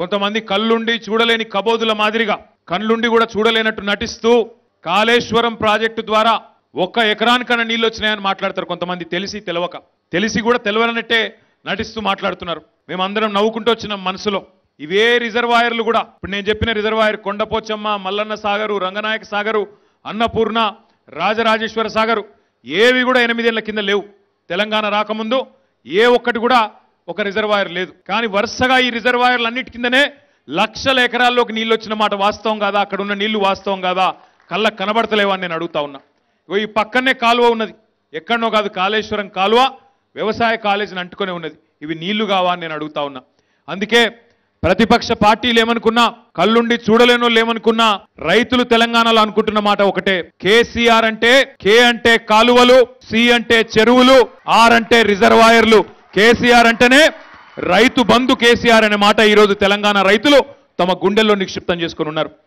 కొంతమంది కళ్ళుండి చూడలేని కబోదుల మాదిరిగా కళ్ళుండి కూడా చూడలేనట్టు నటిస్తూ కాళేశ్వరం ప్రాజెక్టు ద్వారా ఒక్క ఎకరానికన్నా నీళ్ళు వచ్చినాయని మాట్లాడతారు కొంతమంది తెలిసి తెలవక తెలిసి కూడా తెలవనట్టే నటిస్తూ మాట్లాడుతున్నారు మేమందరం నవ్వుకుంటూ వచ్చినాం మనసులో ఇవే రిజర్వాయర్లు కూడా ఇప్పుడు నేను చెప్పిన రిజర్వాయర్ కొండపోచమ్మ మల్లన్న సాగరు రంగనాయక సాగరు అన్నపూర్ణ రాజరాజేశ్వర సాగరు ఏవి కూడా ఎనిమిదేళ్ల కింద లేవు తెలంగాణ రాకముందు ఏ ఒక్కటి కూడా ఒక రిజర్వాయర్ లేదు కానీ వరుసగా ఈ రిజర్వాయర్లు అన్నిటి కిందనే లక్షల ఎకరాల్లోకి నీళ్ళు వచ్చిన మాట వాస్తవం కాదా అక్కడ ఉన్న నీళ్లు వాస్తవం కాదా కళ్ళ కనబడతలేవా నేను అడుగుతా ఉన్నా ఈ పక్కనే కాలువ ఉన్నది ఎక్కడనో కాదు కాళేశ్వరం కాలువ వ్యవసాయ కాలేజీని అంటుకునే ఉన్నది ఇవి నీళ్లు కావా అని నేను అడుగుతా ఉన్నా అందుకే ప్రతిపక్ష పార్టీలు ఏమనుకున్నా కళ్ళుండి చూడలేను లేమనుకున్నా రైతులు తెలంగాణలో అనుకుంటున్న మాట ఒకటే కేసీఆర్ అంటే కే అంటే కాలువలు సి అంటే చెరువులు ఆర్ అంటే రిజర్వాయర్లు కేసీఆర్ అంటేనే రైతు బంధు కేసీఆర్ అనే మాట ఈరోజు తెలంగాణ రైతులు తమ గుండెల్లో నిక్షిప్తం చేసుకుని ఉన్నారు